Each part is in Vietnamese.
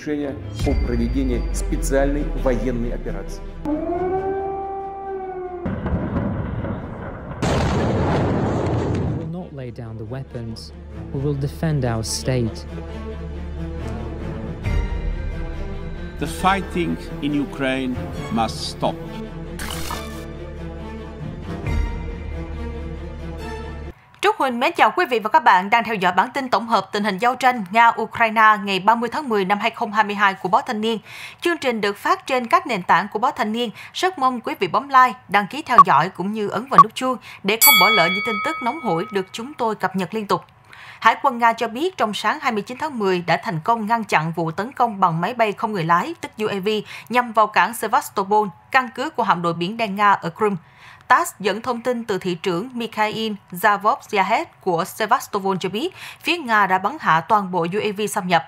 решение о проведении специальной военной операции. We will not lay down the weapons. We will defend our state. The fighting in Ukraine must stop. Quỳnh mến chào quý vị và các bạn đang theo dõi bản tin tổng hợp tình hình giao tranh Nga-Ukraine ngày 30 tháng 10 năm 2022 của Báo Thanh Niên. Chương trình được phát trên các nền tảng của Báo Thanh Niên. Rất mong quý vị bấm like, đăng ký theo dõi cũng như ấn vào nút chuông để không bỏ lỡ những tin tức nóng hổi được chúng tôi cập nhật liên tục. Hải quân Nga cho biết trong sáng 29 tháng 10 đã thành công ngăn chặn vụ tấn công bằng máy bay không người lái, tức UAV, nhằm vào cảng Sevastopol, căn cứ của hạm đội biển đen Nga ở Crimea. TASS dẫn thông tin từ thị trưởng Mikhail Zavovyahed của Sevastopol cho biết, phía Nga đã bắn hạ toàn bộ UAV xâm nhập.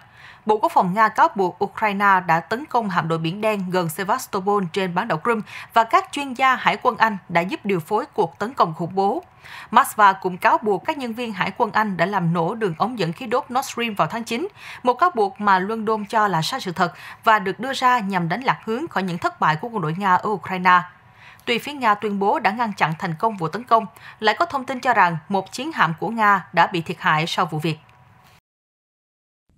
Bộ Quốc phòng Nga cáo buộc Ukraine đã tấn công hạm đội Biển Đen gần Sevastopol trên bán đảo Crimea và các chuyên gia Hải quân Anh đã giúp điều phối cuộc tấn công khủng bố. Moscow cũng cáo buộc các nhân viên Hải quân Anh đã làm nổ đường ống dẫn khí đốt Nord Stream vào tháng 9, một cáo buộc mà London cho là sai sự thật và được đưa ra nhằm đánh lạc hướng khỏi những thất bại của quân đội Nga ở Ukraine. Tuy phía Nga tuyên bố đã ngăn chặn thành công vụ tấn công, lại có thông tin cho rằng một chiến hạm của Nga đã bị thiệt hại sau vụ việc.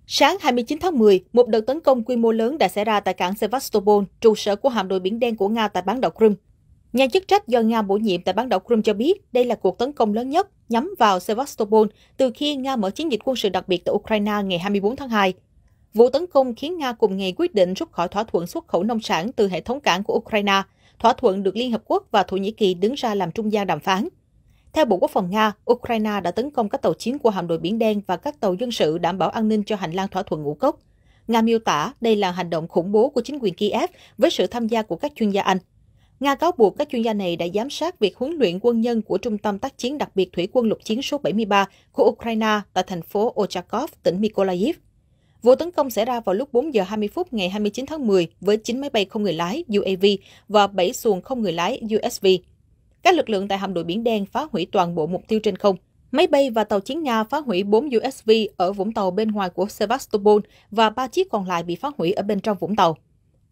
Sáng 29 tháng 10, một đợt tấn công quy mô lớn đã xảy ra tại cảng Sevastopol, trụ sở của hạm đội biển đen của Nga tại bán đảo Crimea. Nhà chức trách do Nga bổ nhiệm tại bán đảo Crimea cho biết đây là cuộc tấn công lớn nhất nhắm vào Sevastopol từ khi Nga mở chiến dịch quân sự đặc biệt tại Ukraine ngày 24 tháng 2. Vụ tấn công khiến Nga cùng ngày quyết định rút khỏi thỏa thuận xuất khẩu nông sản từ hệ thống cảng của Ukraine, thỏa thuận được Liên Hợp Quốc và Thổ Nhĩ Kỳ đứng ra làm trung gian đàm phán. Theo Bộ Quốc phòng Nga, Ukraine đã tấn công các tàu chiến của hạm đội Biển Đen và các tàu dân sự đảm bảo an ninh cho hành lang thỏa thuận ngũ cốc. Nga miêu tả đây là hành động khủng bố của chính quyền Kiev với sự tham gia của các chuyên gia Anh. Nga cáo buộc các chuyên gia này đã giám sát việc huấn luyện quân nhân của Trung tâm tác chiến đặc biệt thủy quân lục chiến số 73 của Ukraine tại thành phố Ochakov, tỉnh Mykolaiv. Vụ tấn công xảy ra vào lúc 4 giờ 20 phút ngày 29 tháng 10 với 9 máy bay không người lái UAV và 7 xuồng không người lái USV. Các lực lượng tại hạm đội Biển Đen phá hủy toàn bộ mục tiêu trên không. Máy bay và tàu chiến Nga phá hủy 4 USV ở Vũng Tàu bên ngoài của Sevastopol và 3 chiếc còn lại bị phá hủy ở bên trong Vũng Tàu.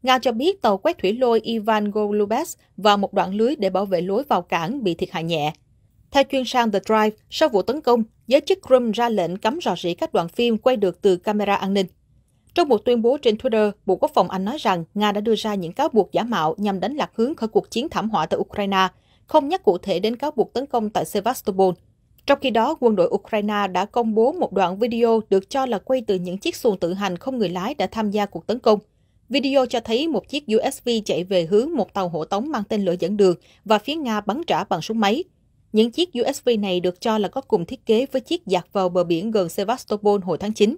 Nga cho biết tàu quét thủy lôi Ivan Golubets và một đoạn lưới để bảo vệ lối vào cảng bị thiệt hại nhẹ. Theo chuyên sang The Drive, sau vụ tấn công, giới chức Crimea ra lệnh cấm rò rỉ các đoạn phim quay được từ camera an ninh. Trong một tuyên bố trên Twitter, Bộ Quốc phòng Anh nói rằng Nga đã đưa ra những cáo buộc giả mạo nhằm đánh lạc hướng khỏi cuộc chiến thảm họa tại Ukraine không nhắc cụ thể đến cáo buộc tấn công tại Sevastopol. Trong khi đó, quân đội Ukraine đã công bố một đoạn video được cho là quay từ những chiếc xuồng tự hành không người lái đã tham gia cuộc tấn công. Video cho thấy một chiếc USV chạy về hướng một tàu hộ tống mang tên lửa dẫn đường và phía Nga bắn trả bằng súng máy. Những chiếc USV này được cho là có cùng thiết kế với chiếc dạt vào bờ biển gần Sevastopol hồi tháng 9.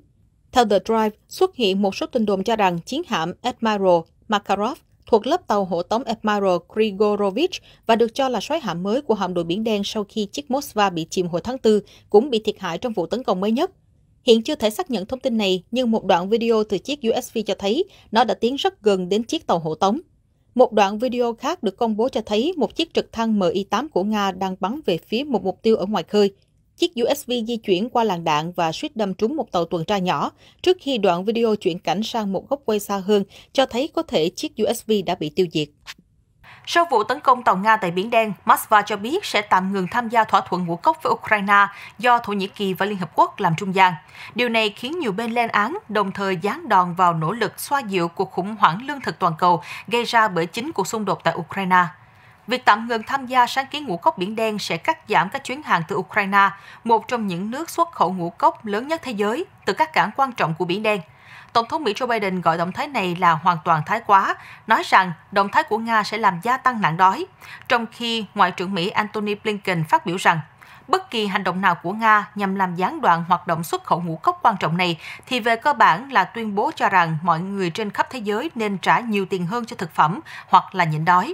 Theo The Drive, xuất hiện một số tin đồn cho rằng chiến hạm Admiral Makarov thuộc lớp tàu hộ tống Admiral Grigorovich và được cho là soái hạm mới của hạm đội Biển Đen sau khi chiếc Moskva bị chìm hồi tháng 4, cũng bị thiệt hại trong vụ tấn công mới nhất. Hiện chưa thể xác nhận thông tin này, nhưng một đoạn video từ chiếc USV cho thấy nó đã tiến rất gần đến chiếc tàu hộ tống. Một đoạn video khác được công bố cho thấy một chiếc trực thăng Mi-8 của Nga đang bắn về phía một mục tiêu ở ngoài khơi. Chiếc USV di chuyển qua làn đạn và suýt đâm trúng một tàu tuần tra nhỏ trước khi đoạn video chuyển cảnh sang một góc quay xa hơn cho thấy có thể chiếc USV đã bị tiêu diệt. Sau vụ tấn công tàu Nga tại Biển Đen, Moscow cho biết sẽ tạm ngừng tham gia thỏa thuận ngũ cốc với Ukraine do Thổ Nhĩ Kỳ và Liên Hợp Quốc làm trung gian. Điều này khiến nhiều bên lên án, đồng thời giáng đòn vào nỗ lực xoa dịu cuộc khủng hoảng lương thực toàn cầu gây ra bởi chính cuộc xung đột tại Ukraine. Việc tạm ngừng tham gia sáng kiến ngũ cốc Biển Đen sẽ cắt giảm các chuyến hàng từ Ukraine, một trong những nước xuất khẩu ngũ cốc lớn nhất thế giới, từ các cảng quan trọng của Biển Đen. Tổng thống Mỹ Joe Biden gọi động thái này là hoàn toàn thái quá, nói rằng động thái của Nga sẽ làm gia tăng nạn đói, trong khi Ngoại trưởng Mỹ Antony Blinken phát biểu rằng bất kỳ hành động nào của Nga nhằm làm gián đoạn hoạt động xuất khẩu ngũ cốc quan trọng này thì về cơ bản là tuyên bố cho rằng mọi người trên khắp thế giới nên trả nhiều tiền hơn cho thực phẩm hoặc là nhịn đói.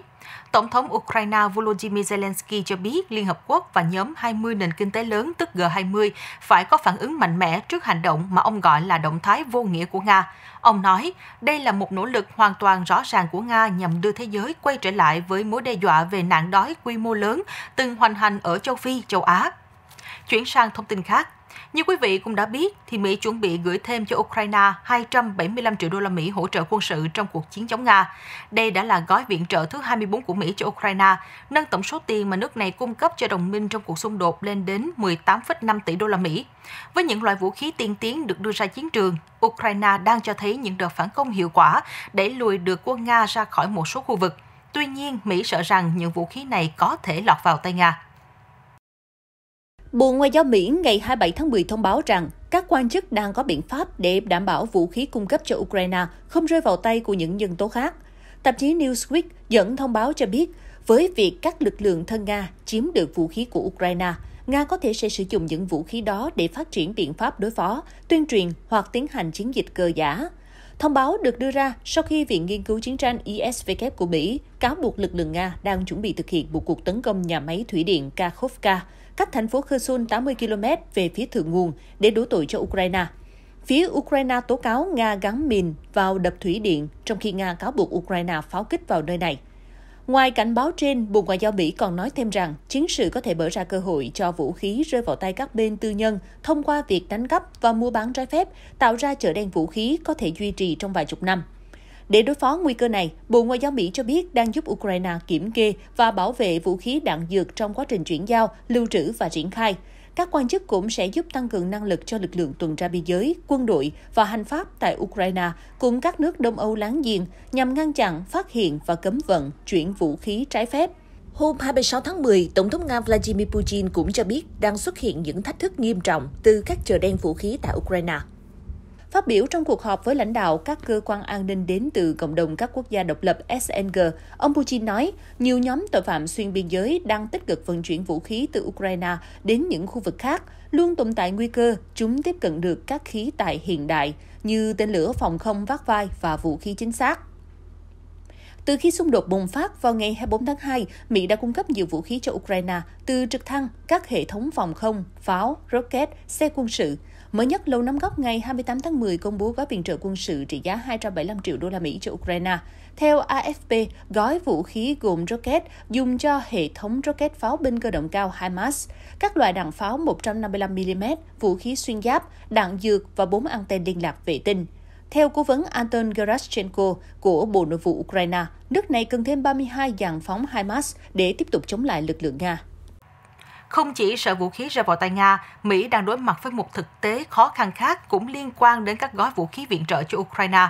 Tổng thống Ukraine Volodymyr Zelensky cho biết Liên Hợp Quốc và nhóm 20 nền kinh tế lớn tức G20 phải có phản ứng mạnh mẽ trước hành động mà ông gọi là động thái vô nghĩa của Nga. Ông nói, đây là một nỗ lực hoàn toàn rõ ràng của Nga nhằm đưa thế giới quay trở lại với mối đe dọa về nạn đói quy mô lớn từng hoành hành ở châu Phi, châu Á. Chuyển sang thông tin khác, như quý vị cũng đã biết, thì Mỹ chuẩn bị gửi thêm cho Ukraine 275 triệu đô la Mỹ hỗ trợ quân sự trong cuộc chiến chống Nga. Đây đã là gói viện trợ thứ 24 của Mỹ cho Ukraine, nâng tổng số tiền mà nước này cung cấp cho đồng minh trong cuộc xung đột lên đến 18,5 tỷ đô la Mỹ. Với những loại vũ khí tiên tiến được đưa ra chiến trường, Ukraine đang cho thấy những đợt phản công hiệu quả để lùi được quân Nga ra khỏi một số khu vực. Tuy nhiên, Mỹ sợ rằng những vũ khí này có thể lọt vào tay Nga. Bộ Ngoại giao Mỹ ngày 27 tháng 10 thông báo rằng các quan chức đang có biện pháp để đảm bảo vũ khí cung cấp cho Ukraine không rơi vào tay của những nhân tố khác. Tạp chí Newsweek dẫn thông báo cho biết, với việc các lực lượng thân Nga chiếm được vũ khí của Ukraine, Nga có thể sẽ sử dụng những vũ khí đó để phát triển biện pháp đối phó, tuyên truyền hoặc tiến hành chiến dịch cờ giả. Thông báo được đưa ra sau khi Viện Nghiên cứu Chiến tranh ISW của Mỹ cáo buộc lực lượng Nga đang chuẩn bị thực hiện một cuộc tấn công nhà máy thủy điện Kakhovka, cách thành phố Kherson 80 km về phía thượng nguồn để đổ tội cho Ukraine. Phía Ukraine tố cáo Nga gắn mìn vào đập thủy điện, trong khi Nga cáo buộc Ukraine pháo kích vào nơi này. Ngoài cảnh báo trên, Bộ Ngoại giao Mỹ còn nói thêm rằng chiến sự có thể mở ra cơ hội cho vũ khí rơi vào tay các bên tư nhân thông qua việc đánh cắp và mua bán trái phép, tạo ra chợ đen vũ khí có thể duy trì trong vài chục năm. Để đối phó nguy cơ này, Bộ Ngoại giao Mỹ cho biết đang giúp Ukraine kiểm kê và bảo vệ vũ khí đạn dược trong quá trình chuyển giao, lưu trữ và triển khai. Các quan chức cũng sẽ giúp tăng cường năng lực cho lực lượng tuần tra biên giới, quân đội và hành pháp tại Ukraine cùng các nước Đông Âu láng giềng nhằm ngăn chặn, phát hiện và cấm vận, chuyển vũ khí trái phép. Hôm 26 tháng 10, Tổng thống Nga Vladimir Putin cũng cho biết đang xuất hiện những thách thức nghiêm trọng từ các chợ đen vũ khí tại Ukraine. Phát biểu trong cuộc họp với lãnh đạo các cơ quan an ninh đến từ cộng đồng các quốc gia độc lập SNG, ông Putin nói nhiều nhóm tội phạm xuyên biên giới đang tích cực vận chuyển vũ khí từ Ukraine đến những khu vực khác, luôn tồn tại nguy cơ chúng tiếp cận được các khí tài hiện đại như tên lửa phòng không vác vai và vũ khí chính xác. Từ khi xung đột bùng phát vào ngày 24 tháng 2, Mỹ đã cung cấp nhiều vũ khí cho Ukraine, từ trực thăng, các hệ thống phòng không, pháo, rocket, xe quân sự – Mới nhất, Lầu Năm Góc ngày 28 tháng 10 công bố gói viện trợ quân sự trị giá 275 triệu đô la Mỹ cho Ukraine. Theo AFP, gói vũ khí gồm rocket dùng cho hệ thống rocket pháo binh cơ động cao HIMARS, các loại đạn pháo 155mm, vũ khí xuyên giáp, đạn dược và bốn anten liên lạc vệ tinh. Theo cố vấn Anton Gerashchenko của Bộ Nội vụ Ukraine, nước này cần thêm 32 dàn phóng HIMARS để tiếp tục chống lại lực lượng Nga. Không chỉ sợ vũ khí rơi vào tay Nga, Mỹ đang đối mặt với một thực tế khó khăn khác cũng liên quan đến các gói vũ khí viện trợ cho Ukraine.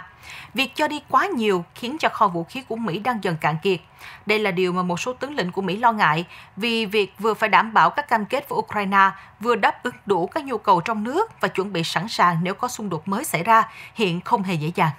Việc cho đi quá nhiều khiến cho kho vũ khí của Mỹ đang dần cạn kiệt. Đây là điều mà một số tướng lĩnh của Mỹ lo ngại vì việc vừa phải đảm bảo các cam kết với Ukraine, vừa đáp ứng đủ các nhu cầu trong nước và chuẩn bị sẵn sàng nếu có xung đột mới xảy ra, hiện không hề dễ dàng.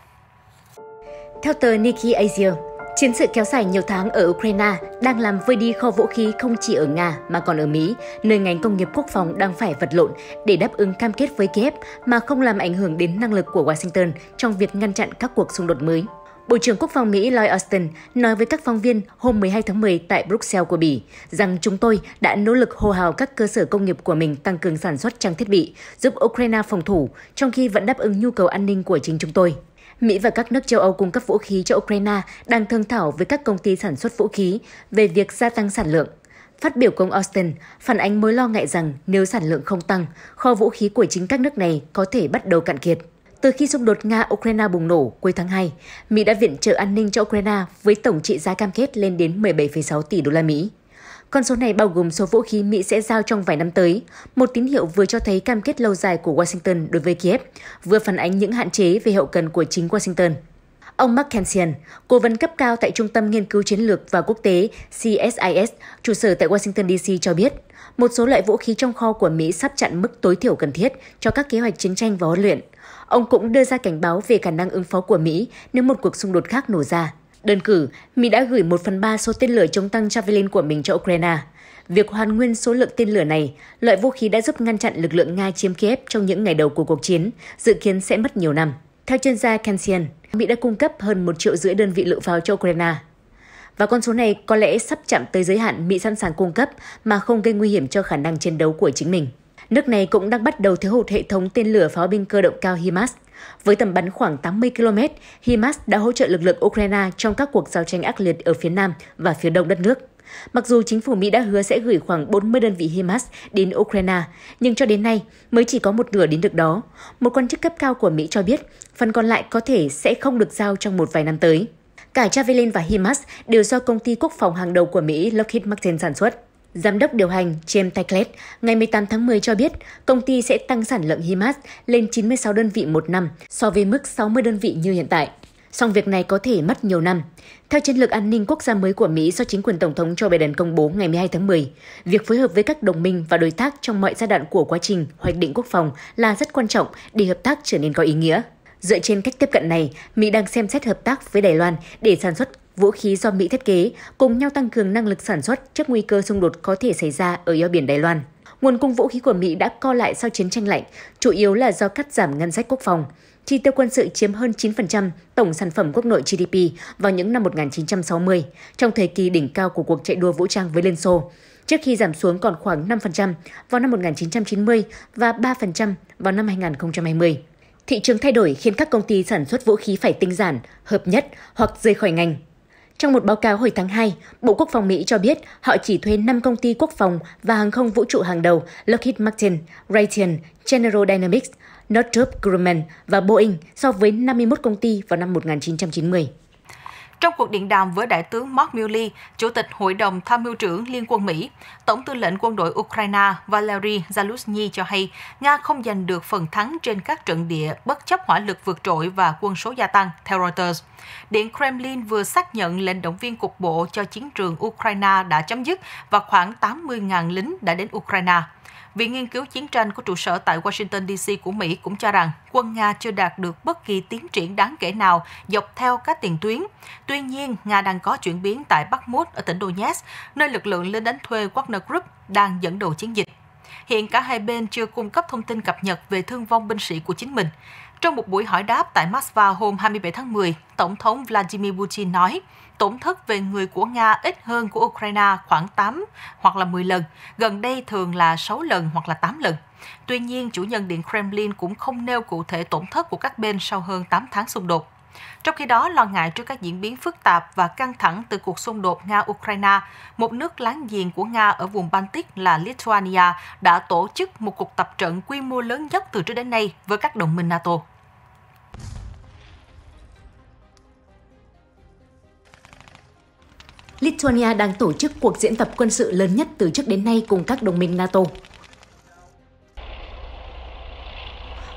Theo tờ Nikkei Asia, Chiến sự kéo dài nhiều tháng ở Ukraine đang làm vơi đi kho vũ khí không chỉ ở Nga mà còn ở Mỹ, nơi ngành công nghiệp quốc phòng đang phải vật lộn để đáp ứng cam kết với Kiev mà không làm ảnh hưởng đến năng lực của Washington trong việc ngăn chặn các cuộc xung đột mới. Bộ trưởng Quốc phòng Mỹ Lloyd Austin nói với các phóng viên hôm 12 tháng 10 tại Bruxelles của Bỉ rằng chúng tôi đã nỗ lực hô hào các cơ sở công nghiệp của mình tăng cường sản xuất trang thiết bị, giúp Ukraine phòng thủ, trong khi vẫn đáp ứng nhu cầu an ninh của chính chúng tôi. Mỹ và các nước châu Âu cung cấp vũ khí cho Ukraine đang thương thảo với các công ty sản xuất vũ khí về việc gia tăng sản lượng. Phát biểu công Austin phản ánh mối lo ngại rằng nếu sản lượng không tăng, kho vũ khí của chính các nước này có thể bắt đầu cạn kiệt. Từ khi xung đột Nga-Ukraine bùng nổ cuối tháng 2, Mỹ đã viện trợ an ninh cho Ukraine với tổng trị giá cam kết lên đến 17,6 tỷ đô la Mỹ. Con số này bao gồm số vũ khí Mỹ sẽ giao trong vài năm tới, một tín hiệu vừa cho thấy cam kết lâu dài của Washington đối với Kiev, vừa phản ánh những hạn chế về hậu cần của chính Washington. Ông Mark Kensian, cố vấn cấp cao tại Trung tâm Nghiên cứu Chiến lược và Quốc tế CSIS, trụ sở tại Washington DC cho biết, một số loại vũ khí trong kho của Mỹ sắp chặn mức tối thiểu cần thiết cho các kế hoạch chiến tranh và huấn luyện. Ông cũng đưa ra cảnh báo về khả năng ứng phó của Mỹ nếu một cuộc xung đột khác nổ ra. Đơn cử, Mỹ đã gửi 1 phần 3 số tên lửa chống tăng Javelin của mình cho Ukraine. Việc hoàn nguyên số lượng tên lửa này, loại vũ khí đã giúp ngăn chặn lực lượng Nga chiếm Kiev trong những ngày đầu của cuộc chiến, dự kiến sẽ mất nhiều năm. Theo chuyên gia Kansian, Mỹ đã cung cấp hơn 1 triệu rưỡi đơn vị lựu pháo cho Ukraine. Và con số này có lẽ sắp chạm tới giới hạn Mỹ sẵn sàng cung cấp mà không gây nguy hiểm cho khả năng chiến đấu của chính mình. Nước này cũng đang bắt đầu thiếu hụt hệ thống tên lửa pháo binh cơ động cao HIMARS. Với tầm bắn khoảng 80 km, HIMARS đã hỗ trợ lực lượng Ukraine trong các cuộc giao tranh ác liệt ở phía nam và phía đông đất nước. Mặc dù chính phủ Mỹ đã hứa sẽ gửi khoảng 40 đơn vị HIMARS đến Ukraine, nhưng cho đến nay mới chỉ có một nửa đến được đó. Một quan chức cấp cao của Mỹ cho biết, phần còn lại có thể sẽ không được giao trong một vài năm tới. Cả Javelin và HIMARS đều do công ty quốc phòng hàng đầu của Mỹ Lockheed Martin sản xuất. Giám đốc điều hành James Taclet ngày 18 tháng 10 cho biết công ty sẽ tăng sản lượng HIMARS lên 96 đơn vị một năm so với mức 60 đơn vị như hiện tại. Song việc này có thể mất nhiều năm. Theo chiến lược an ninh quốc gia mới của Mỹ do chính quyền Tổng thống Joe Biden công bố ngày 12 tháng 10, việc phối hợp với các đồng minh và đối tác trong mọi giai đoạn của quá trình hoạch định quốc phòng là rất quan trọng để hợp tác trở nên có ý nghĩa. Dựa trên cách tiếp cận này, Mỹ đang xem xét hợp tác với Đài Loan để sản xuất vũ khí do Mỹ thiết kế, cùng nhau tăng cường năng lực sản xuất trước nguy cơ xung đột có thể xảy ra ở eo biển Đài Loan. Nguồn cung vũ khí của Mỹ đã co lại sau chiến tranh lạnh, chủ yếu là do cắt giảm ngân sách quốc phòng. Chi tiêu quân sự chiếm hơn 9% tổng sản phẩm quốc nội GDP vào những năm 1960, trong thời kỳ đỉnh cao của cuộc chạy đua vũ trang với Liên Xô, trước khi giảm xuống còn khoảng 5% vào năm 1990 và 3% vào năm 2020. Thị trường thay đổi khiến các công ty sản xuất vũ khí phải tinh giản, hợp nhất hoặc rời khỏi ngành trong một báo cáo hồi tháng 2, Bộ Quốc phòng Mỹ cho biết họ chỉ thuê 5 công ty quốc phòng và hàng không vũ trụ hàng đầu Lockheed Martin, Raytheon, General Dynamics, Northrop Grumman và Boeing so với 51 công ty vào năm 1990. Trong cuộc điện đàm với Đại tướng Mark Milley, Chủ tịch Hội đồng Tham mưu trưởng Liên quân Mỹ, Tổng tư lệnh quân đội Ukraine Valery Zaluzhny cho hay Nga không giành được phần thắng trên các trận địa bất chấp hỏa lực vượt trội và quân số gia tăng, theo Reuters. Điện Kremlin vừa xác nhận lệnh động viên cục bộ cho chiến trường Ukraine đã chấm dứt và khoảng 80.000 lính đã đến Ukraine. Viện Nghiên cứu Chiến tranh của trụ sở tại Washington DC của Mỹ cũng cho rằng quân Nga chưa đạt được bất kỳ tiến triển đáng kể nào dọc theo các tiền tuyến. Tuy nhiên, Nga đang có chuyển biến tại Bắc Mút ở tỉnh Donetsk, nơi lực lượng lính đánh thuê Wagner Group đang dẫn đầu chiến dịch. Hiện cả hai bên chưa cung cấp thông tin cập nhật về thương vong binh sĩ của chính mình. Trong một buổi hỏi đáp tại Moscow hôm 27 tháng 10, Tổng thống Vladimir Putin nói, tổn thất về người của Nga ít hơn của Ukraine khoảng 8 hoặc là 10 lần, gần đây thường là 6 lần hoặc là 8 lần. Tuy nhiên, chủ nhân Điện Kremlin cũng không nêu cụ thể tổn thất của các bên sau hơn 8 tháng xung đột. Trong khi đó, lo ngại trước các diễn biến phức tạp và căng thẳng từ cuộc xung đột Nga-Ukraine, một nước láng giềng của Nga ở vùng Baltic là Lithuania đã tổ chức một cuộc tập trận quy mô lớn nhất từ trước đến nay với các đồng minh NATO. Lithuania đang tổ chức cuộc diễn tập quân sự lớn nhất từ trước đến nay cùng các đồng minh NATO.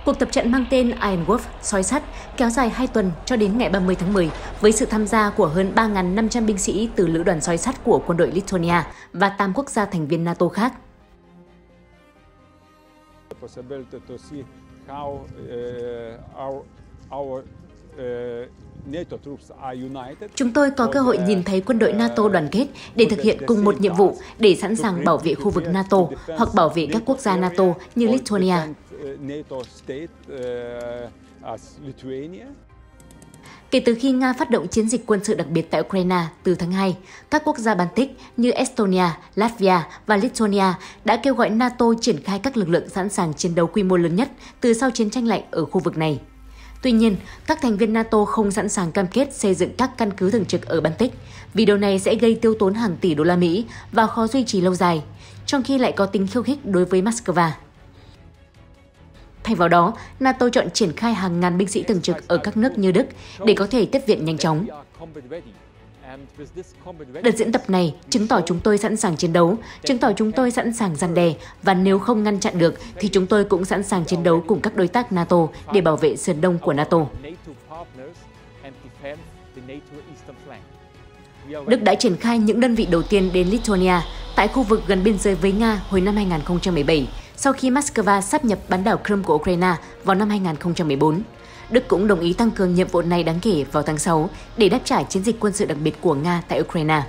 Cuộc tập trận mang tên Iron Wolf sói sắt kéo dài 2 tuần cho đến ngày 30 tháng 10 với sự tham gia của hơn 3.500 binh sĩ từ lữ đoàn sói sắt của quân đội Lithuania và 8 quốc gia thành viên NATO khác. Chúng tôi có cơ hội nhìn thấy quân đội NATO đoàn kết để thực hiện cùng một nhiệm vụ để sẵn sàng bảo vệ khu vực NATO hoặc bảo vệ các quốc gia NATO như Lithuania. Kể từ khi Nga phát động chiến dịch quân sự đặc biệt tại Ukraine từ tháng 2, các quốc gia Baltic như Estonia, Latvia và Lithuania đã kêu gọi NATO triển khai các lực lượng sẵn sàng chiến đấu quy mô lớn nhất từ sau chiến tranh lạnh ở khu vực này. Tuy nhiên, các thành viên NATO không sẵn sàng cam kết xây dựng các căn cứ thường trực ở Baltic vì điều này sẽ gây tiêu tốn hàng tỷ đô la Mỹ và khó duy trì lâu dài, trong khi lại có tính khiêu khích đối với Moscow. Thay vào đó, NATO chọn triển khai hàng ngàn binh sĩ thường trực ở các nước như Đức để có thể tiếp viện nhanh chóng. Đợt diễn tập này chứng tỏ chúng tôi sẵn sàng chiến đấu, chứng tỏ chúng tôi sẵn sàng gian đe và nếu không ngăn chặn được thì chúng tôi cũng sẵn sàng chiến đấu cùng các đối tác NATO để bảo vệ sườn đông của NATO. Đức đã triển khai những đơn vị đầu tiên đến Lithuania tại khu vực gần biên giới với Nga hồi năm 2017 sau khi Moscow sắp nhập bán đảo Crimea của Ukraine vào năm 2014. Đức cũng đồng ý tăng cường nhiệm vụ này đáng kể vào tháng 6 để đáp trả chiến dịch quân sự đặc biệt của Nga tại Ukraine.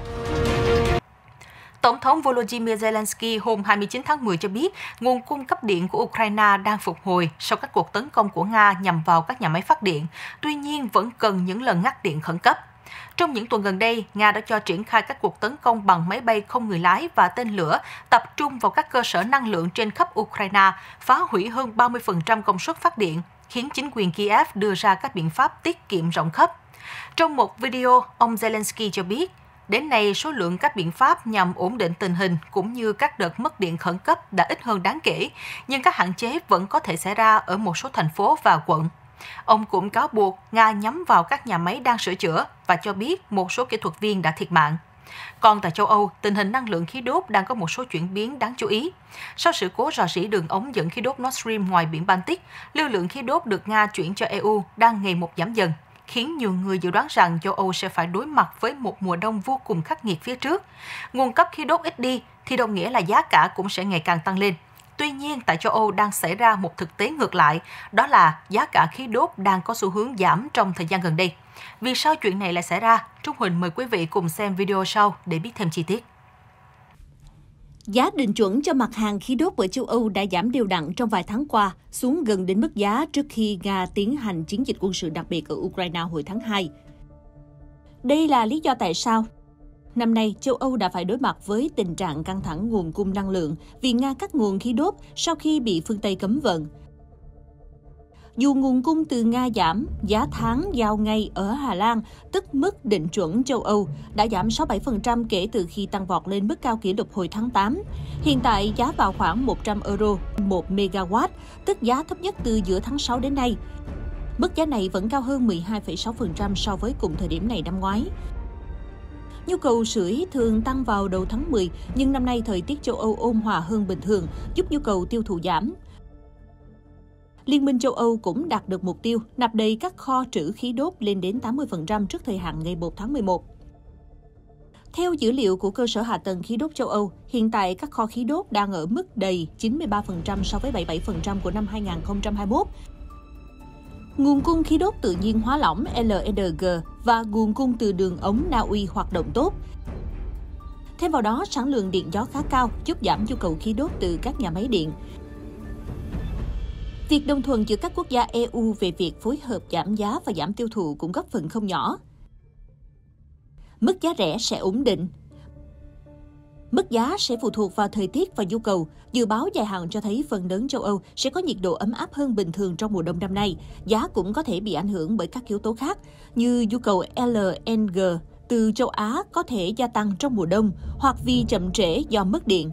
Tổng thống Volodymyr Zelensky hôm 29 tháng 10 cho biết nguồn cung cấp điện của Ukraine đang phục hồi sau các cuộc tấn công của Nga nhằm vào các nhà máy phát điện, tuy nhiên vẫn cần những lần ngắt điện khẩn cấp. Trong những tuần gần đây, Nga đã cho triển khai các cuộc tấn công bằng máy bay không người lái và tên lửa tập trung vào các cơ sở năng lượng trên khắp Ukraine, phá hủy hơn 30% công suất phát điện khiến chính quyền Kiev đưa ra các biện pháp tiết kiệm rộng khắp. Trong một video, ông Zelensky cho biết, đến nay số lượng các biện pháp nhằm ổn định tình hình cũng như các đợt mất điện khẩn cấp đã ít hơn đáng kể, nhưng các hạn chế vẫn có thể xảy ra ở một số thành phố và quận. Ông cũng cáo buộc Nga nhắm vào các nhà máy đang sửa chữa và cho biết một số kỹ thuật viên đã thiệt mạng. Còn tại châu Âu, tình hình năng lượng khí đốt đang có một số chuyển biến đáng chú ý. Sau sự cố rò rỉ đường ống dẫn khí đốt Nord Stream ngoài biển Baltic, lưu lượng khí đốt được Nga chuyển cho EU đang ngày một giảm dần khiến nhiều người dự đoán rằng châu Âu sẽ phải đối mặt với một mùa đông vô cùng khắc nghiệt phía trước. Nguồn cấp khí đốt ít đi thì đồng nghĩa là giá cả cũng sẽ ngày càng tăng lên. Tuy nhiên, tại châu Âu đang xảy ra một thực tế ngược lại, đó là giá cả khí đốt đang có xu hướng giảm trong thời gian gần đây. Vì sao chuyện này lại xảy ra? Trúc Huỳnh mời quý vị cùng xem video sau để biết thêm chi tiết. Giá định chuẩn cho mặt hàng khí đốt ở châu Âu đã giảm đều đặn trong vài tháng qua, xuống gần đến mức giá trước khi Nga tiến hành chiến dịch quân sự đặc biệt ở Ukraine hồi tháng 2. Đây là lý do tại sao Năm nay, châu Âu đã phải đối mặt với tình trạng căng thẳng nguồn cung năng lượng vì Nga cắt nguồn khí đốt sau khi bị phương Tây cấm vận. Dù nguồn cung từ Nga giảm, giá tháng giao ngay ở Hà Lan, tức mức định chuẩn châu Âu, đã giảm 67% kể từ khi tăng vọt lên mức cao kỷ lục hồi tháng 8. Hiện tại, giá vào khoảng 100 euro 1 megawatt, tức giá thấp nhất từ giữa tháng 6 đến nay. Mức giá này vẫn cao hơn 12,6% so với cùng thời điểm này năm ngoái. Nhu cầu sưởi thường tăng vào đầu tháng 10, nhưng năm nay thời tiết châu Âu ôn hòa hơn bình thường, giúp nhu cầu tiêu thụ giảm. Liên minh châu Âu cũng đạt được mục tiêu nạp đầy các kho trữ khí đốt lên đến 80% trước thời hạn ngày 1 tháng 11. Theo dữ liệu của cơ sở hạ tầng khí đốt châu Âu, hiện tại các kho khí đốt đang ở mức đầy 93% so với 77% của năm 2021. Nguồn cung khí đốt tự nhiên hóa lỏng LNG và nguồn cung từ đường ống Na Uy hoạt động tốt. Thêm vào đó, sản lượng điện gió khá cao giúp giảm nhu cầu khí đốt từ các nhà máy điện. Việc đồng thuận giữa các quốc gia EU về việc phối hợp giảm giá và giảm tiêu thụ cũng góp phần không nhỏ. Mức giá rẻ sẽ ổn định, Mức giá sẽ phụ thuộc vào thời tiết và nhu cầu. Dự báo dài hạn cho thấy phần lớn châu Âu sẽ có nhiệt độ ấm áp hơn bình thường trong mùa đông năm nay. Giá cũng có thể bị ảnh hưởng bởi các yếu tố khác như nhu cầu LNG từ châu Á có thể gia tăng trong mùa đông hoặc vì chậm trễ do mất điện.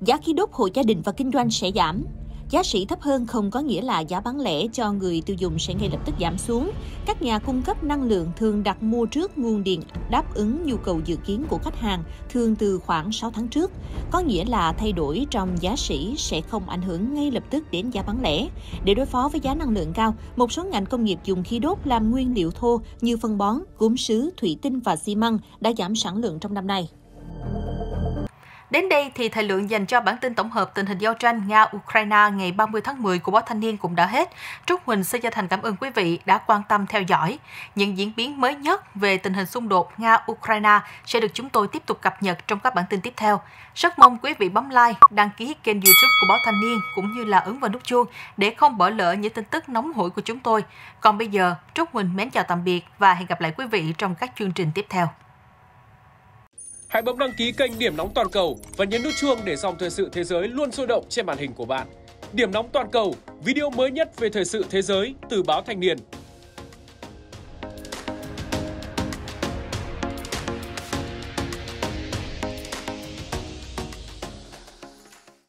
Giá khí đốt hộ gia đình và kinh doanh sẽ giảm. Giá sỉ thấp hơn không có nghĩa là giá bán lẻ cho người tiêu dùng sẽ ngay lập tức giảm xuống. Các nhà cung cấp năng lượng thường đặt mua trước nguồn điện đáp ứng nhu cầu dự kiến của khách hàng, thường từ khoảng 6 tháng trước. Có nghĩa là thay đổi trong giá sỉ sẽ không ảnh hưởng ngay lập tức đến giá bán lẻ. Để đối phó với giá năng lượng cao, một số ngành công nghiệp dùng khí đốt làm nguyên liệu thô như phân bón, gốm sứ, thủy tinh và xi măng đã giảm sản lượng trong năm nay. Đến đây thì thời lượng dành cho bản tin tổng hợp tình hình giao tranh Nga-Ukraine ngày 30 tháng 10 của báo Thanh niên cũng đã hết. Trúc Huỳnh xin chân thành cảm ơn quý vị đã quan tâm theo dõi. Những diễn biến mới nhất về tình hình xung đột Nga-Ukraine sẽ được chúng tôi tiếp tục cập nhật trong các bản tin tiếp theo. Rất mong quý vị bấm like, đăng ký kênh YouTube của báo Thanh niên cũng như là ấn vào nút chuông để không bỏ lỡ những tin tức nóng hổi của chúng tôi. Còn bây giờ, Trúc Huỳnh mến chào tạm biệt và hẹn gặp lại quý vị trong các chương trình tiếp theo. Hãy bấm đăng ký kênh Điểm nóng toàn cầu và nhấn nút chuông để dòng thời sự thế giới luôn sôi động trên màn hình của bạn. Điểm nóng toàn cầu, video mới nhất về thời sự thế giới từ báo Thanh niên